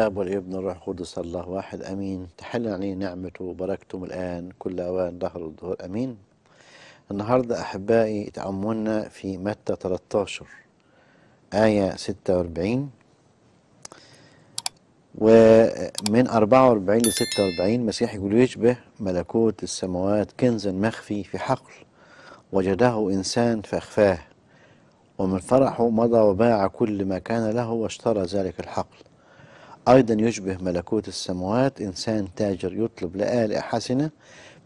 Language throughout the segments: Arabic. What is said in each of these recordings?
الآب والابن والروح القدس الله واحد أمين تحل عليه يعني نعمته وبركته الآن كل أوان ظهر الظهور أمين النهاردة أحبائي تعملنا في متى 13 آية 46 ومن 44 ل 46 مسيح يقول يشبه ملكوت السماوات كنزا مخفي في حقل وجده إنسان فأخفاه ومن فرحه مضى وباع كل ما كان له واشترى ذلك الحقل أيضا يشبه ملكوت السموات إنسان تاجر يطلب لآلئة حسنة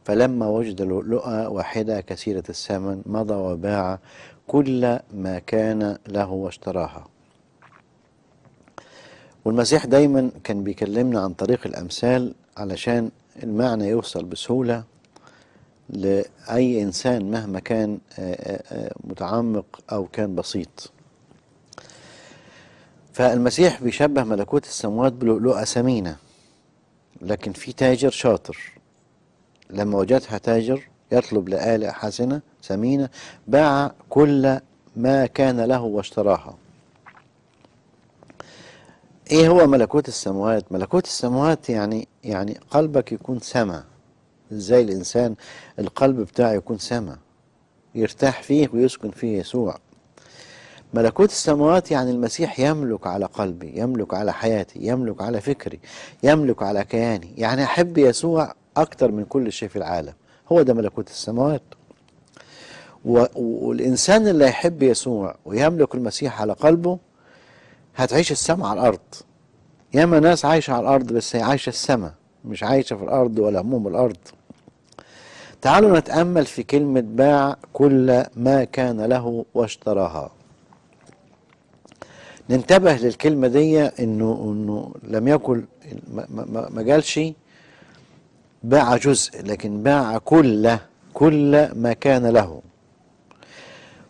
فلما وجد لؤلؤة واحدة كثيرة الثمن مضى وباع كل ما كان له واشتراها والمسيح دايما كان بيكلمنا عن طريق الأمثال علشان المعنى يوصل بسهولة لأي إنسان مهما كان آه، آه، آه، متعمق أو كان بسيط فالمسيح بيشبه ملكوت السماوات بلؤلؤة ثمينة لكن في تاجر شاطر لما وجدها تاجر يطلب لآلة حسنة ثمينة باع كل ما كان له واشتراها ايه هو ملكوت السماوات ملكوت السماوات يعني يعني قلبك يكون سما ازاي الانسان القلب بتاعه يكون سما يرتاح فيه ويسكن فيه يسوع ملكوت السماوات يعني المسيح يملك على قلبي يملك على حياتي يملك على فكري يملك على كياني يعني أحب يسوع أكتر من كل شيء في العالم هو ده ملكوت السماوات والإنسان اللي يحب يسوع ويملك المسيح على قلبه هتعيش السماء على الأرض ياما ناس عايشة على الأرض بس هي عايشة السماء مش عايشة في الأرض ولا هموم الأرض تعالوا نتأمل في كلمة باع كل ما كان له واشتراها ننتبه للكلمة دي انه انه لم يكن ما قالش باع جزء لكن باع كل كل ما كان له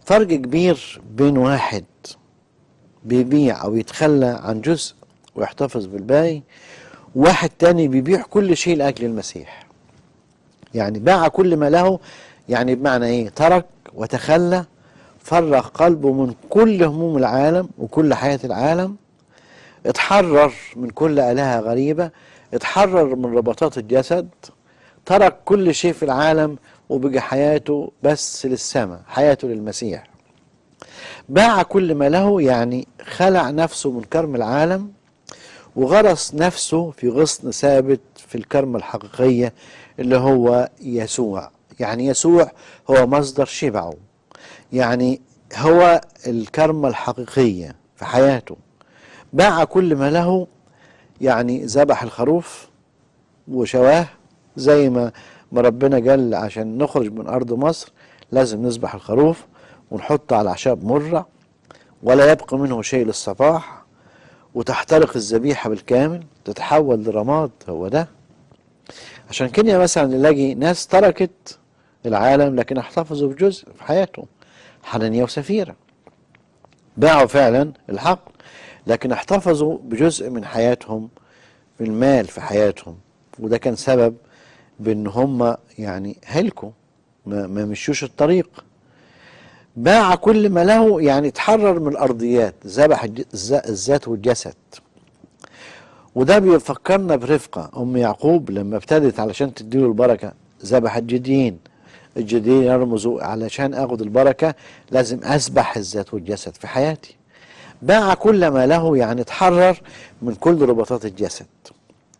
فرق كبير بين واحد بيبيع او يتخلى عن جزء ويحتفظ بالباقي واحد تاني بيبيع كل شيء لاجل المسيح يعني باع كل ما له يعني بمعنى ايه ترك وتخلى فرغ قلبه من كل هموم العالم وكل حياة العالم اتحرر من كل آلهة غريبة اتحرر من رباطات الجسد ترك كل شيء في العالم وبقى حياته بس للسماء حياته للمسيح باع كل ما له يعني خلع نفسه من كرم العالم وغرس نفسه في غصن ثابت في الكرمة الحقيقية اللي هو يسوع يعني يسوع هو مصدر شبعه يعني هو الكرمة الحقيقية في حياته باع كل ما له يعني ذبح الخروف وشواه زي ما ربنا قال عشان نخرج من أرض مصر لازم نذبح الخروف ونحطه على أعشاب مرة ولا يبقى منه شيء للصباح وتحترق الذبيحة بالكامل تتحول لرماد هو ده عشان كده مثلا نلاقي ناس تركت العالم لكن احتفظوا بجزء في حياتهم حنانية وسفيرة باعوا فعلا الحق لكن احتفظوا بجزء من حياتهم من المال في حياتهم وده كان سبب بان هم يعني هلكوا ما, ما مشوش الطريق باع كل ما له يعني اتحرر من الارضيات ذبح الذات والجسد وده بيفكرنا برفقه ام يعقوب لما ابتدت علشان تديله البركه ذبحت جديين الجدير يرمز علشان اخد البركه لازم اذبح الذات والجسد في حياتي باع كل ما له يعني اتحرر من كل رباطات الجسد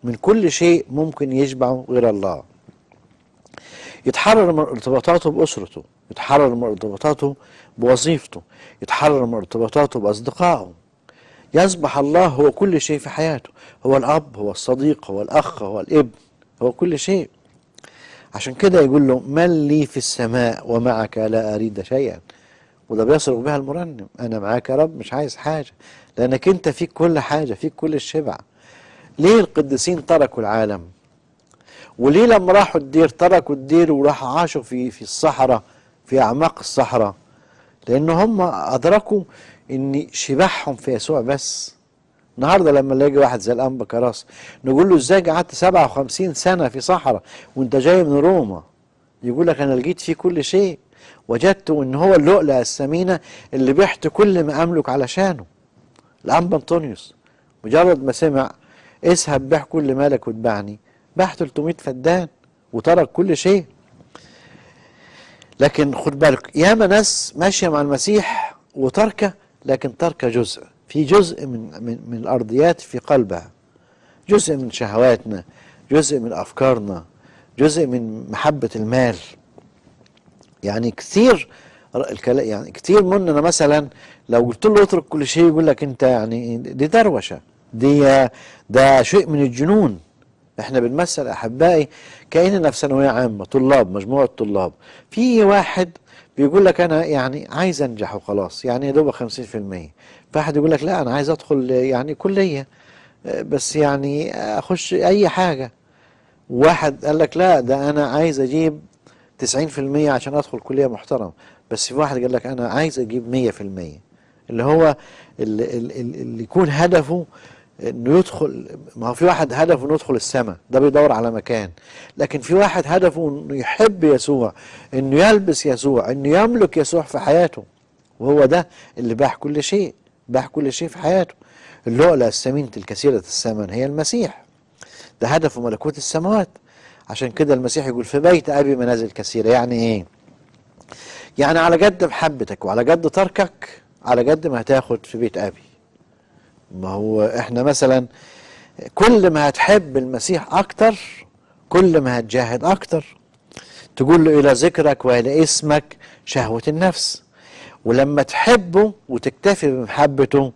من كل شيء ممكن يشبعه غير الله يتحرر من ارتباطاته بأسرته يتحرر من ارتباطاته بوظيفته يتحرر من ارتباطاته بأصدقائه يصبح الله هو كل شيء في حياته هو الأب هو الصديق هو الأخ هو الابن هو كل شيء عشان كده يقول له من لي في السماء ومعك لا أريد شيئا وده بيصرخ بها المرنم أنا معاك يا رب مش عايز حاجة لأنك أنت فيك كل حاجة فيك كل الشبع ليه القديسين تركوا العالم وليه لما راحوا الدير تركوا الدير وراحوا عاشوا في في الصحراء في أعماق الصحراء لأن هم أدركوا إن شباحهم في يسوع بس النهارده لما يجي واحد زي الانبا كراس نقول له ازاي قعدت 57 سنه في صحراء وانت جاي من روما يقول لك انا لقيت فيه كل شيء وجدت ان هو اللؤلؤه الثمينه اللي بحت كل ما املك علشانه الانبا انطونيوس مجرد ما سمع اذهب بح كل مالك واتبعني باع 300 فدان وترك كل شيء لكن خد بالك ياما ناس ماشيه مع المسيح وتركه لكن تركه جزء في جزء من, من, من الأرضيات في قلبها جزء من شهواتنا جزء من أفكارنا جزء من محبة المال يعني كثير الكلام يعني كثير مننا مثلا لو قلت له اترك كل شيء يقول لك انت يعني دي دروشه دي ده شيء من الجنون احنا بنمثل احبائي كاننا في ثانويه عامه طلاب مجموعه طلاب في واحد بيقول لك انا يعني عايز انجح وخلاص يعني يا دوب 50% فواحد يقول لك لا انا عايز ادخل يعني كليه بس يعني اخش اي حاجه واحد قال لك لا ده انا عايز اجيب 90% عشان ادخل كليه محترم بس في واحد قال لك انا عايز اجيب 100% اللي هو اللي, اللي يكون هدفه انه يدخل ما هو في واحد هدفه انه يدخل السماء ده بيدور على مكان لكن في واحد هدفه انه يحب يسوع انه يلبس يسوع انه يملك يسوع في حياته وهو ده اللي باح كل شيء باح كل شيء في حياته اللؤلؤة السمين الكثيرة الثمن هي المسيح ده هدفه ملكوت السماوات عشان كده المسيح يقول في بيت أبي منازل كثيرة يعني إيه؟ يعني على قد محبتك وعلى قد تركك على قد ما هتاخد في بيت أبي ما هو احنا مثلا كل ما هتحب المسيح اكتر كل ما هتجاهد اكتر تقول له الى ذكرك والى اسمك شهوه النفس ولما تحبه وتكتفي بمحبته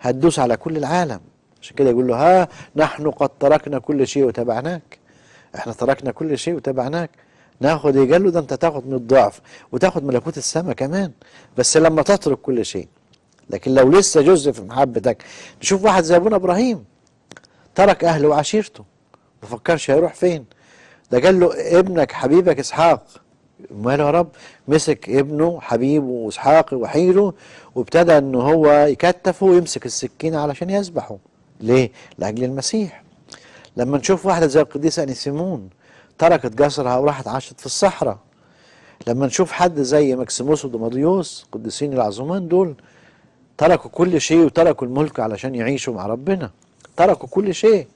هتدوس على كل العالم عشان كده يقول له ها نحن قد تركنا كل شيء وتبعناك احنا تركنا كل شيء وتبعناك ناخد يجي إيه؟ له ده انت تاخد من الضعف وتاخد ملكوت السماء كمان بس لما تترك كل شيء لكن لو لسه جزء في محبتك نشوف واحد زي ابونا ابراهيم ترك اهله وعشيرته ما فكرش هيروح فين ده قال له ابنك حبيبك اسحاق ماله يا رب مسك ابنه حبيبه واسحاق وحيله وابتدى ان هو يكتفه ويمسك السكينه علشان يذبحه ليه لاجل المسيح لما نشوف واحده زي القديسه انيسيمون تركت جسرها وراحت عاشت في الصحراء لما نشوف حد زي ماكسيموس ودوماديوس قديسين العظمان دول تركوا كل شيء وتركوا الملك علشان يعيشوا مع ربنا تركوا كل شيء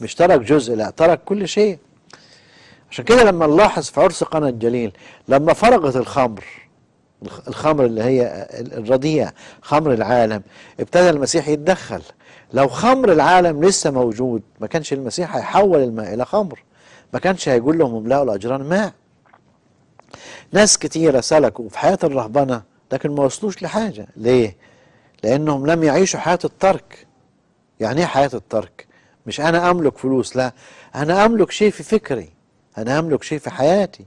مش ترك جزء لا ترك كل شيء عشان كده لما نلاحظ في عرس قناة الجليل لما فرغت الخمر الخمر اللي هي الرديئة خمر العالم ابتدى المسيح يتدخل لو خمر العالم لسه موجود ما كانش المسيح هيحول الماء إلى خمر ما كانش هيقول لهم املأوا الأجران ماء ناس كتيرة سلكوا في حياة الرهبنة لكن ما وصلوش لحاجة ليه؟ لأنهم لم يعيشوا حياة الترك يعني إيه حياة الترك؟ مش أنا أملك فلوس لا أنا أملك شيء في فكري أنا أملك شيء في حياتي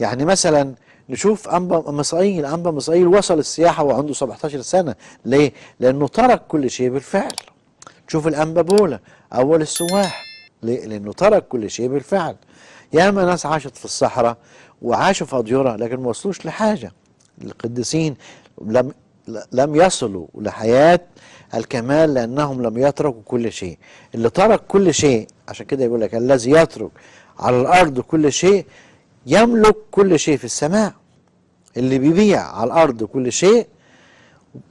يعني مثلا نشوف أنبا مصائيل أنبا مصائيل وصل السياحة وعنده 17 سنة ليه؟ لأنه ترك كل شيء بالفعل تشوف الأنبا بولا أول السواح ليه؟ لأنه ترك كل شيء بالفعل ياما ناس عاشت في الصحراء وعاشوا في اضيره لكن ما وصلوش لحاجة القديسين لم لم يصلوا لحياة الكمال لأنهم لم يتركوا كل شيء اللي ترك كل شيء عشان كده يقول لك الذي يترك على الأرض كل شيء يملك كل شيء في السماء اللي بيبيع على الأرض كل شيء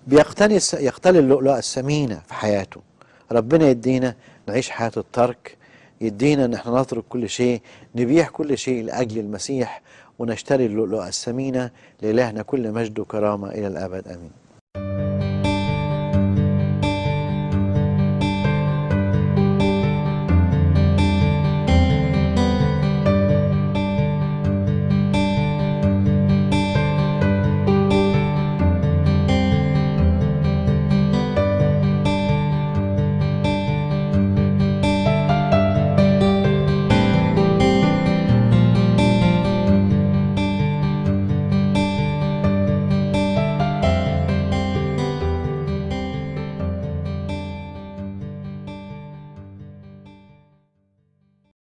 بيقتني يقتني اللؤلؤة الثمينة في حياته ربنا يدينا نعيش حياة الترك يدينا ان احنا نترك كل شيء نبيع كل شيء لأجل المسيح ونشتري اللؤلؤة الثمينة لإلهنا كل مجد وكرامة إلى الأبد آمين